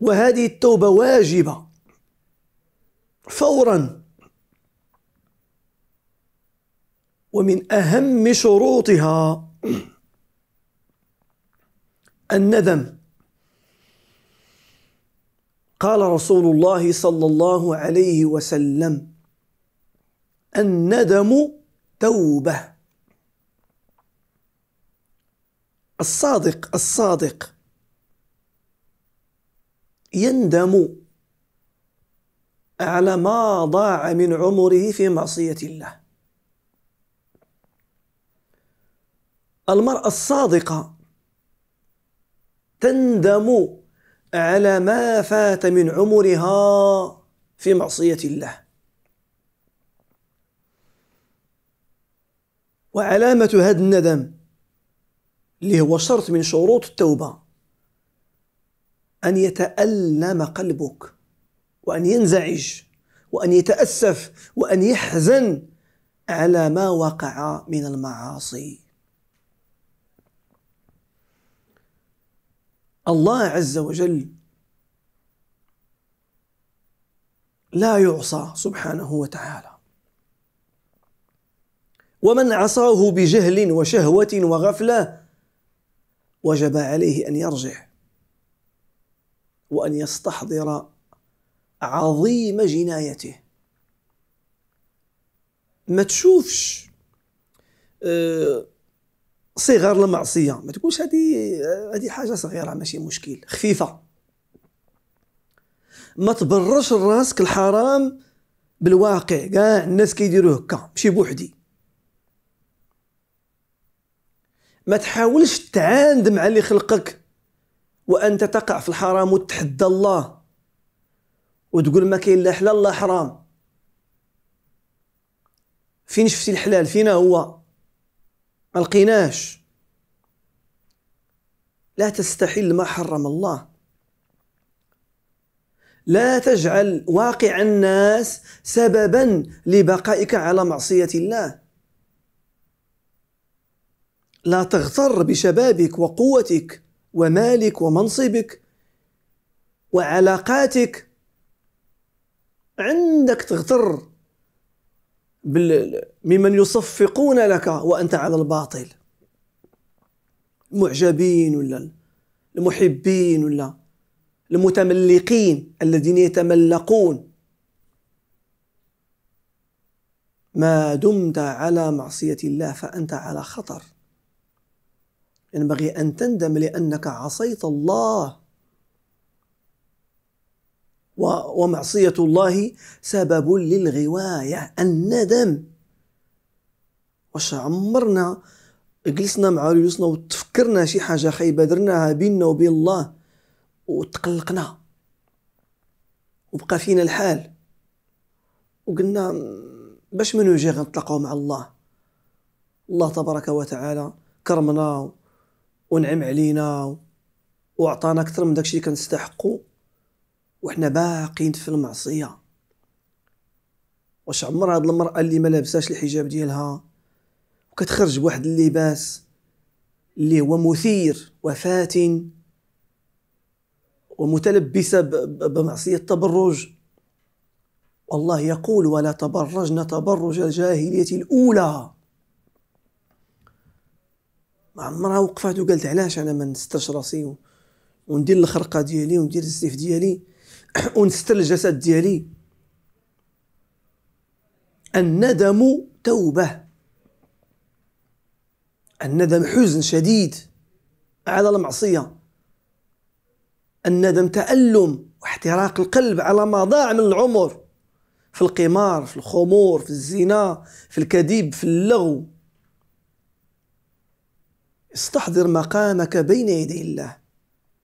وهذه التوبة واجبة فورا ومن أهم شروطها الندم قال رسول الله صلى الله عليه وسلم الندم توبه الصادق الصادق يندم على ما ضاع من عمره في معصية الله المرأة الصادقة تندم على ما فات من عمرها في معصية الله وعلامة هذا الندم اللي هو شرط من شروط التوبة أن يتألم قلبك وأن ينزعج وأن يتأسف وأن يحزن على ما وقع من المعاصي الله عز وجل لا يعصى سبحانه وتعالى ومن عصاه بجهل وشهوة وغفلة وجب عليه أن يرجع وأن يستحضر عظيم جنايته ما تشوفش آه، صغر المعصية ما تقولش هذه هذه حاجة صغيرة ماشي مشكل خفيفة ما تبرش راسك الحرام بالواقع كاع الناس كيديروه هكا ماشي بوحدي ما تحاولش تعاند مع اللي خلقك وانت تقع في الحرام وتحدى الله وتقول ما كاين لا حلال لا حرام فين شفتي الحلال فينا هو ما لقيناش لا تستحل ما حرم الله لا تجعل واقع الناس سببا لبقائك على معصيه الله لا تغتر بشبابك وقوتك ومالك ومنصبك وعلاقاتك عندك تغتر ممن يصفقون لك وانت على الباطل المعجبين ولا المحبين ولا المتملقين الذين يتملقون ما دمت على معصيه الله فانت على خطر ينبغي أن تندم لأنك عصيت الله ومعصية الله سبب للغواية الندم واش عمرنا جلسنا مع ريوسنا وتفكرنا شي حاجة خايبة درناها بيننا وبين الله وتقلقنا وبقى فينا الحال وقلنا باش منو جي غنتلاقاو مع الله الله تبارك وتعالى كرمنا ونعم علينا وعطانا اكثر من داكشي اللي كنستحقو وحنا باقيين في المعصيه واش عمر هاد المراه اللي ما لابساش الحجاب ديالها وكتخرج بواحد اللباس اللي هو مثير وفات ومتلبسه بمعصيه التبرج والله يقول ولا تبرجنا تبرج الجاهليه الاولى ما عمرها وقفت وقالت علاش انا ما نسترش راسي وندير الخرقه ديالي وندير السيف ديالي ونستر الجسد ديالي الندم توبه الندم حزن شديد على المعصيه الندم تألم واحتراق القلب على ما ضاع من العمر في القمار في الخمور في الزنا في الكذب في اللغو استحضر مقامك بين يدي الله